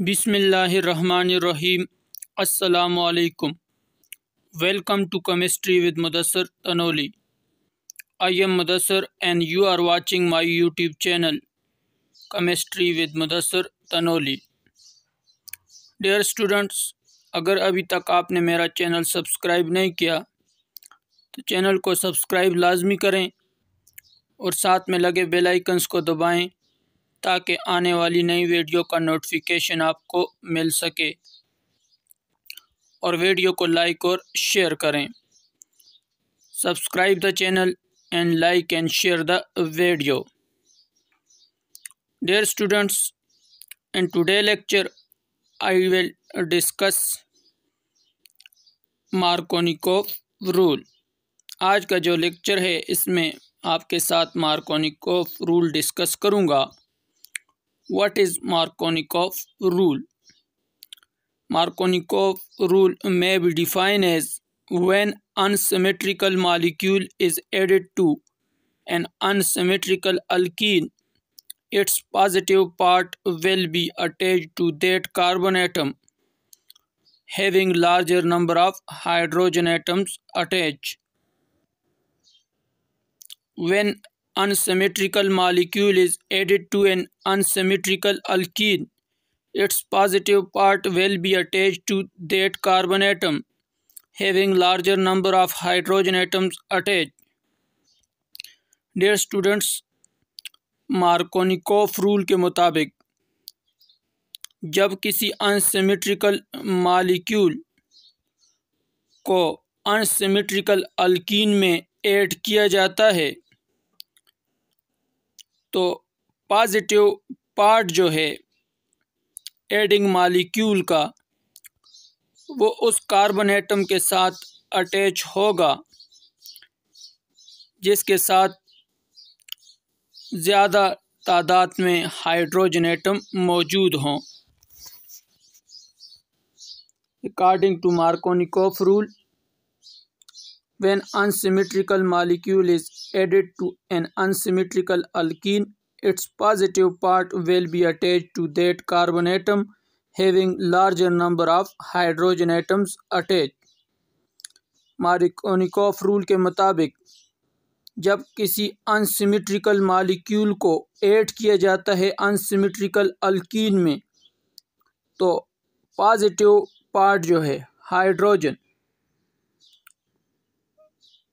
बिसमीम् अल्लाम welcome to chemistry with Mudassar Tanoli I am Mudassar and you are watching my YouTube channel chemistry with Mudassar Tanoli dear students अगर अभी तक आपने मेरा चैनल सब्सक्राइब नहीं किया तो चैनल को सब्सक्राइब लाजमी करें और साथ में लगे बेल आइकन्स को दबाएं ताकि आने वाली नई वीडियो का नोटिफिकेशन आपको मिल सके और वीडियो को लाइक और शेयर करें subscribe the channel and like and share the video dear students in today lecture I will discuss Markovnikov rule आज का जो लेक्चर है इसमें आपके साथ मार्कोनिकोव रूल डिस्कस करूंगा What is Markovnikov rule? Markovnikov rule may be defined as when unsymmetrical molecule is added to an unsymmetrical alkene its positive part will be attached to that carbon atom having larger number of hydrogen atoms attached when unsymmetrical molecule is added to an unsymmetrical alkene, its positive part will be attached to that carbon atom, having larger number of hydrogen atoms attached. Dear students, Markovnikov rule के मुताबिक जब किसी unsymmetrical molecule को unsymmetrical alkene में add किया जाता है तो पॉजिटिव पार्ट जो है एडिंग मालिक्यूल का वो उस कार्बन एटम के साथ अटैच होगा जिसके साथ ज़्यादा तादाद में हाइड्रोजन एटम मौजूद हों according to Markovnikov rule When unsymmetrical molecule is added to an unsymmetrical alkene, its positive part will be attached to that carbon atom having larger number of hydrogen atoms attached. Markovnikov rule के मुताबिक जब किसी unsymmetrical molecule को add किया जाता है unsymmetrical alkene में तो पॉजिटिव पार्ट जो है हाइड्रोजन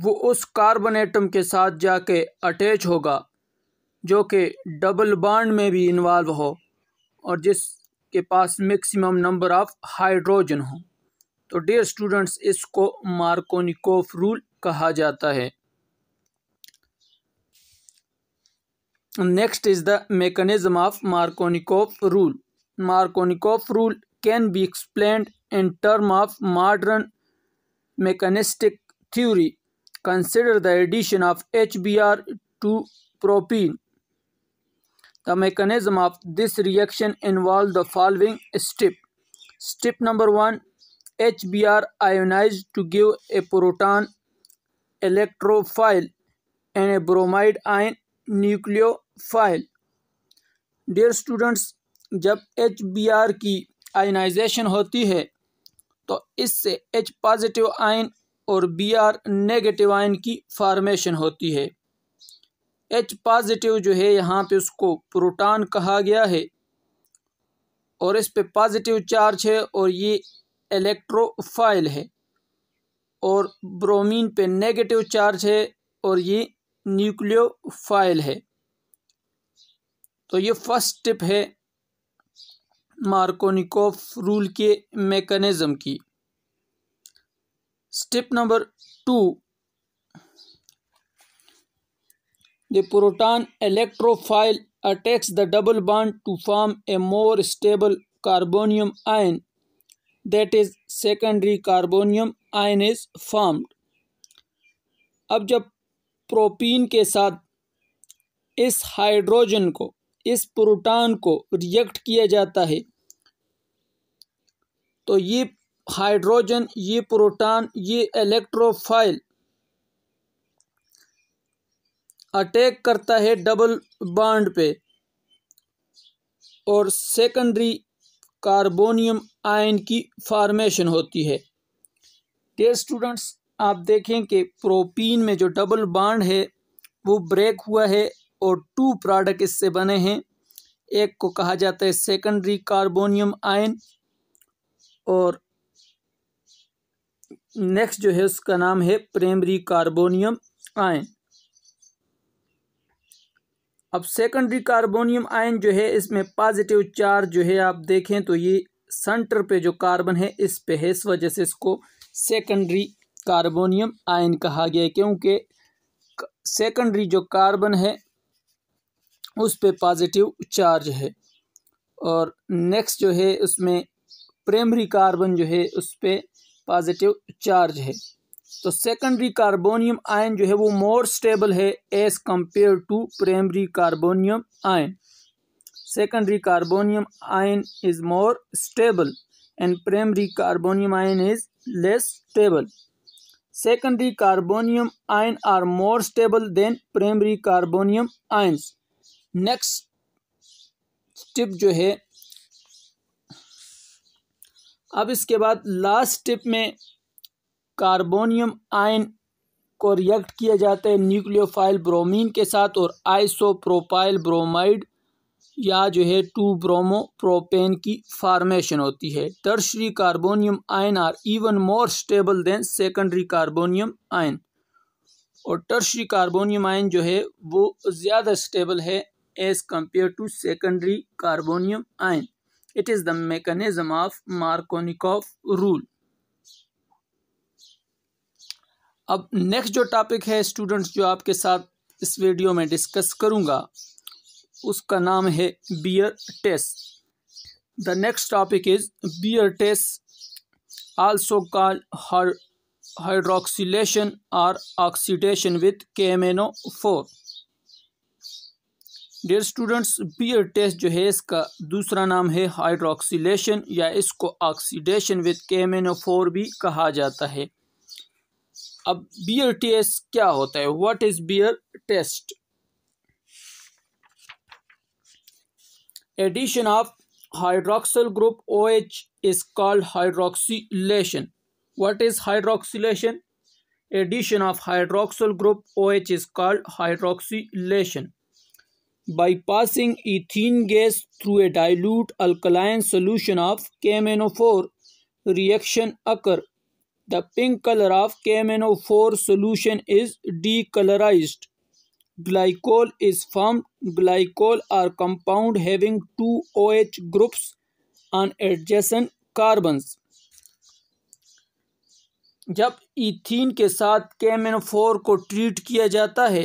वो उस कार्बन एटम के साथ जाके अटैच होगा जो कि डबल बांड में भी इन्वॉल्व हो और जिसके पास मैक्सिमम नंबर ऑफ़ हाइड्रोजन हो तो डियर स्टूडेंट्स इसको मार्कोनिकोफ रूल कहा जाता है next is the mechanism of Markovnikov rule Markovnikov rule can be explain in term of modern mechanistic theory consider the addition of HBr to propene. The mechanism of this reaction involves the following step. Step number 1 HBr ionized to give a proton electrophile and a bromide ion nucleophile. Dear students जब H B R की ionisation होती है तो इससे H positive ion और B R negative ion की formation होती है एच पॉजिटिव जो है यहाँ पे उसको प्रोटॉन कहा गया है और इस पे पॉजिटिव चार्ज है और ये इलेक्ट्रोफाइल है और ब्रोमीन पे नेगेटिव चार्ज है और ये न्यूक्लियोफाइल है तो ये फर्स्ट टिप है मार्कोनिकोफ रूल के मेकनिज़म की step number two the proton electrophile attacks the double bond to form a more stable carbonium ion that is secondary carbonium ion is formed अब जब प्रोपीन के साथ इस हाइड्रोजन को इस प्रोटॉन को रिएक्ट किया जाता है तो ये हाइड्रोजन ये प्रोटॉन ये इलेक्ट्रोफाइल अटैक करता है डबल बॉन्ड पे और सेकेंडरी कार्बोनियम आयन की फॉर्मेशन होती है डे स्टूडेंट्स आप देखें कि प्रोपीन में जो डबल बॉन्ड है वो ब्रेक हुआ है और टू प्रोडक्ट इससे बने हैं एक को कहा जाता है सेकेंडरी कार्बोनियम आयन और नेक्स्ट जो है उसका नाम है प्राइमरी कार्बोनियम आयन अब सेकेंडरी कार्बोनियम आयन जो है इसमें पॉजिटिव चार्ज जो है आप देखें तो ये सेंटर पे जो कार्बन है इस पे है इस वजह से इसको सेकेंडरी कार्बोनियम आयन कहा गया क्योंकि सेकेंडरी जो कार्बन है उस पे पॉजिटिव चार्ज है और नेक्स्ट जो है उसमें प्राइमरी कार्बन जो है उस पर पॉजिटिव चार्ज है तो सेकेंडरी कार्बोनियम आयन जो है वो मोर स्टेबल है as compare to primary carbonium ion secondary carbonium ion is more stable and primary carbonium ion is less stable secondary carbonium ion are more stable than primary carbonium ion next step जो है अब इसके बाद last step में carbonium ion को react किया जाता है न्यूक्लियोफाइल ब्रोमीन के साथ और आइसोप्रोपाइल ब्रोमाइड या जो है टू ब्रोमो प्रोपेन की फार्मेशन होती है tertiary carbonium ion are even more stable than secondary carbonium ion और टर्शरी कार्बोनियम आयन जो है वो ज़्यादा स्टेबल है as compare to secondary carbonium ion It is the mechanism of Markovnikov rule. अब नेक्स्ट जो टॉपिक है स्टूडेंट्स जो आपके साथ इस वीडियो में डिस्कस करूंगा उसका नाम है Baeyer test the next topic is Baeyer test also call hydroxylation और oxidation with K four dear students Baeyer test जो है इसका दूसरा नाम है हाइड्रोक्सीलेशन या इसको ऑक्सीडेशन विद केमेनोफोर भी कहा जाता है अब बियर टेस्ट क्या होता है what is Baeyer test addition of hydroxyl group O H is called hydroxylation what is hydroxylation addition of hydroxyl group O H is called hydroxylation by passing ethene gas through a dilute alkaline solution of KMNO4 reaction occur. The pink color of KMNO4 solution is decolorized. Glycol is formed. Glycol are compound having two OH groups on adjacent carbons. जब ethene के साथ caiman four को treat किया जाता है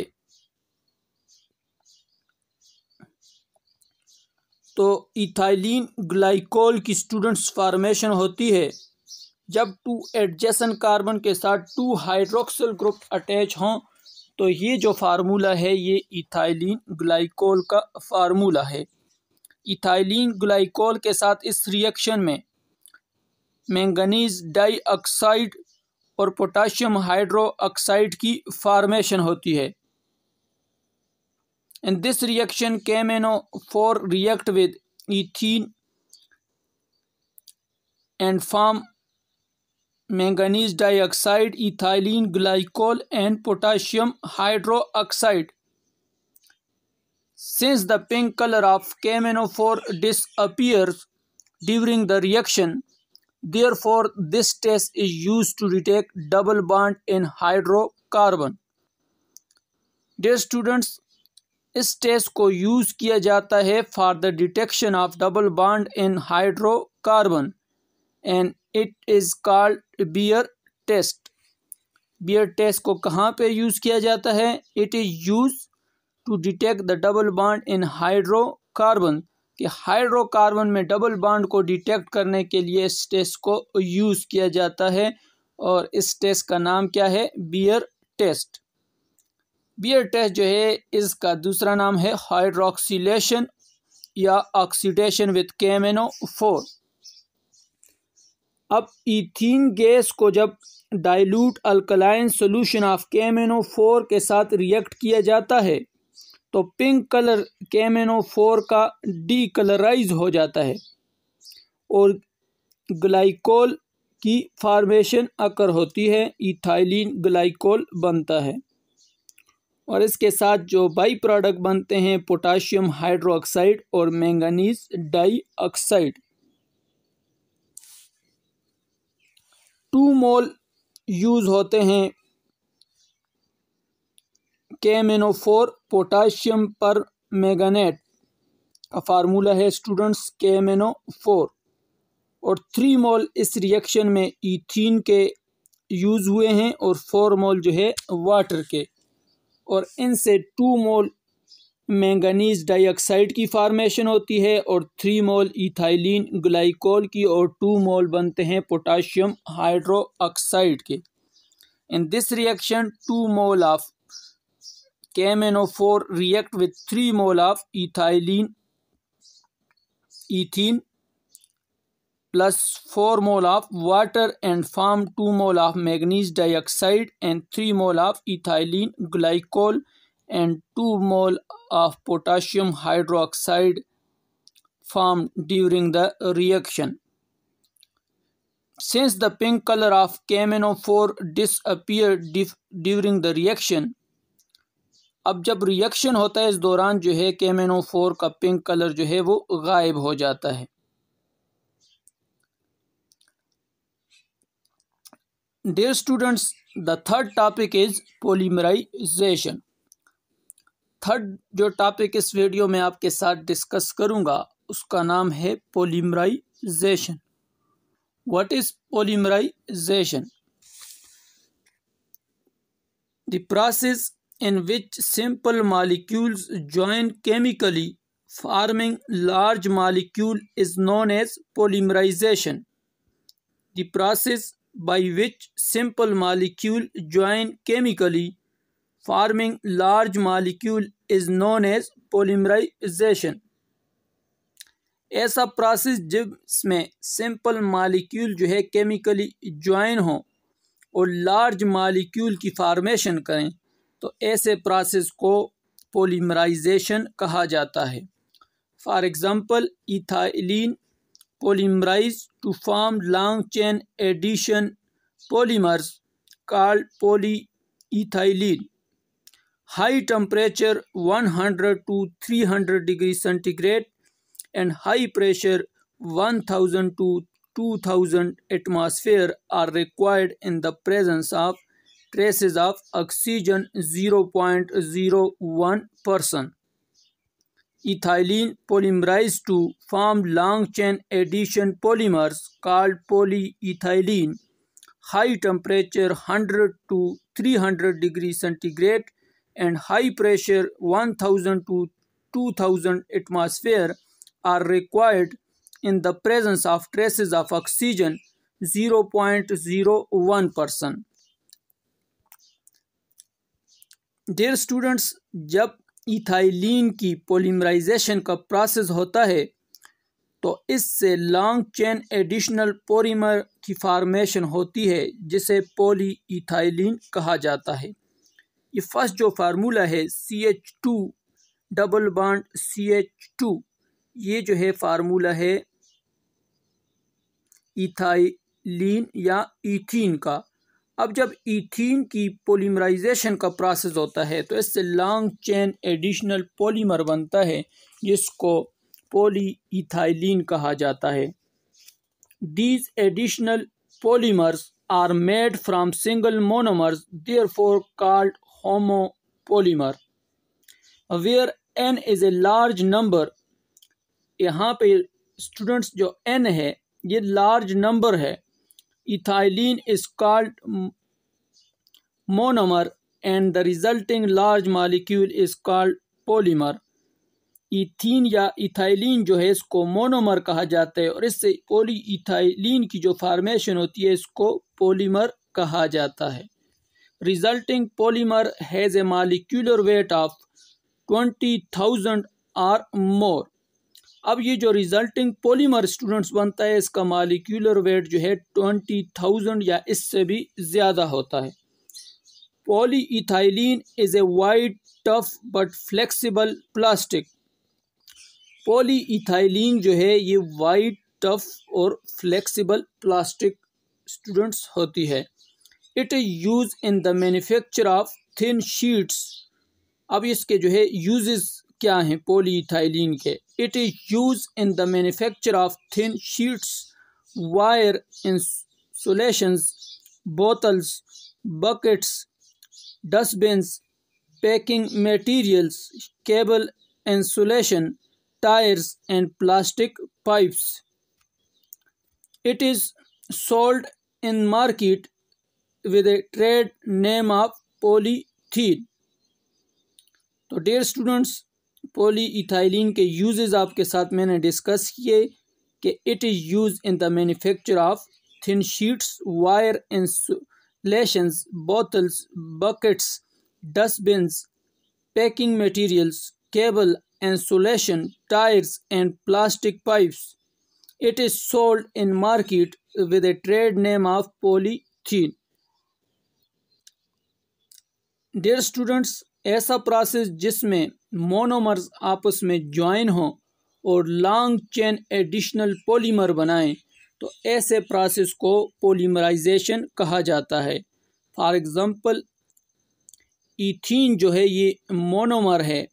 तो ethylene glycol की students formation होती है जब टू एडजेसन कार्बन के साथ टू हाइड्रोक्सल ग्रुप अटैच हों तो ये जो फार्मूला है ये इथाइलिन ग्लाइकोल का फार्मूला है इथाइलिन ग्लाइकोल के साथ इस रिएक्शन में मैंगनीज डाइऑक्साइड और पोटाशियम हाइड्रोक्साइड की फार्मेशन होती है and this reaction in 4 react with ethene and form manganese dioxide, ethylene glycol and potassium hydroxide. Since the pink color of KMNO4 disappears during the reaction, therefore this test is used to detect double bond in hydrocarbon. Dear students, इस test को use किया जाता है for the detection of double bond in hydrocarbon and it is called Baeyer test Baeyer test को कहाँ पे use किया जाता है it is use to detect the double bond in hydrocarbon कि हाइड्रोकार्बन में डबल बॉन्ड को डिटेक्ट करने के लिए इस टेस्ट को यूज़ किया जाता है और इस टेस्ट का नाम क्या है बियर टेस्ट बियर टेस्ट जो है इसका दूसरा नाम है हाइड्रोक्सीलेशन या ऑक्सीडेशन विद केमेनो फोर अब इथीन गैस को जब dilute alkaline solution of K M N O four के साथ रिएक्ट किया जाता है तो पिंक कलर केमेनो फोर का डी हो जाता है और ग्लाइकोल की फार्मेशन अकर होती है इथाइलिन ग्लाइकोल बनता है और इसके साथ जो बाई प्रोडक्ट बनते हैं पोटाशियम हाइड्रोक्साइड और manganese dioxide two mole use होते हैं केमेनोफोर पोटाशियम पर मैगनेट का फार्मूला है स्टूडेंट्स केमेनोफोर और थ्री मोल इस रिएक्शन में इथीन के यूज़ हुए हैं और फोर मोल जो है वाटर के और इनसे टू मोल मैंगनीज डाइऑक्साइड की फार्मेशन होती है और थ्री मोल इथाइलिन ग्लाइकोल की और टू मोल बनते हैं पोटाशियम हाइड्रोक्साइड के in this reaction two mole of KMNO4 react with three mole of ethylene ethene plus 4 mole of water and form 2 mole of manganese dioxide and 3 mole of ethylene glycol and 2 mole of potassium hydroxide formed during the reaction. Since the pink color of KMNO4 disappeared during the reaction, अब जब reaction होता है इस दौरान जो है KMNO4 का pink colour जो है वो गायब हो जाता है dear students the third topic is polymerization third जो टॉपिक इस वीडियो में आपके साथ डिस्कस करूंगा उसका नाम है polymerization what is polymerization the process in which simple molecules join chemically forming large molecule is known as polymerization the process by which simple molecule join chemically forming large molecule is known as polymerization ऐसा process जिसमें simple molecule जो है chemically join हो और large molecule की formation करें तो ऐसे प्रोसेस को पोलीमराइजेशन कहा जाता है for example ethylene polymerize to form long chain addition polymers called polyethylene. High temperature 100 to 300 degrees centigrade and high pressure 1000 to 2000 atmosphere are required in the presence of traces of oxygen 0.01 percent ethylene polymerized to form long chain addition polymers called polyethylene. High temperature 100 to 300 degrees centigrade and high pressure 1000 to 2000 atmosphere are required in the presence of traces of oxygen 0.01%. Dear students, Jab. Ethylene की polymerization का process होता है तो इससे long chain additional पोरीमर की formation होती है जिसे पोली इथाइलिन कहा जाता है ये फर्स्ट जो फार्मूला है C H two double bond C H two ये जो है फार्मूला है इथाइलिन या इथीन का अब जब इथीन की पोलीमराइजेशन का प्रोसेस होता है तो इससे लॉन्ग चेन एडिशनल पॉलीमर बनता है जिसको इथाइलिन कहा जाता है these additional polymers are made from single monomers therefore called homopolymer where N is a large number यहाँ पे स्टूडेंट्स जो एन है ये लार्ज नंबर है ethylene is called monomer and the resulting large molecule is called polymer ethene या ethylene जो है इसको मोनोमर कहा जाता है और इससे पोली इथाइलिन की जो फार्मेशन होती है इसको पॉलीमर कहा जाता है resulting polymer has a molecular weight of 20,000 or more अब ये जो रिजल्टिंग पोलीमर स्टूडेंट्स बनता है इसका मालिक्यूलर वेट जो है ट्वेंटी थाउजेंड या इससे भी ज़्यादा होता है polyethylene is a white tough but flexible plastic polyethylene जो है ये वाइट टफ और फ्लेक्सिबल प्लास्टिक स्टूडेंट्स होती है it is use in the manufacture of thin sheets अब इसके जो है यूजेस क्या हैं पोली इथाइलिन के It is used in the manufacture of thin sheets, wire insulations, bottles, buckets, dustbins, packing materials, cable insulation, tires and plastic pipes. It is sold in market with a trade name of polythene. So dear students, polyethylene के use आपके साथ मैंने discuss किए कि it is use in the manufacture of thin sheets wire insulation bottles buckets dustbin packing materials cable insulation tyres and plastic pipes it is sold in market with a trade name of polythene dear students ऐसा process जिसमें monomers आपस में join हो और long chain additional polymer बनाएं तो ऐसे process को पॉलीमराइजेशन कहा जाता है फॉर एग्ज़ाम्पल इथीन जो है ये मोनोमर है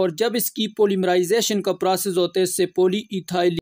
और जब इसकी पॉलीमराइजेशन का प्रोसेस होता है इससे पोली इथाइल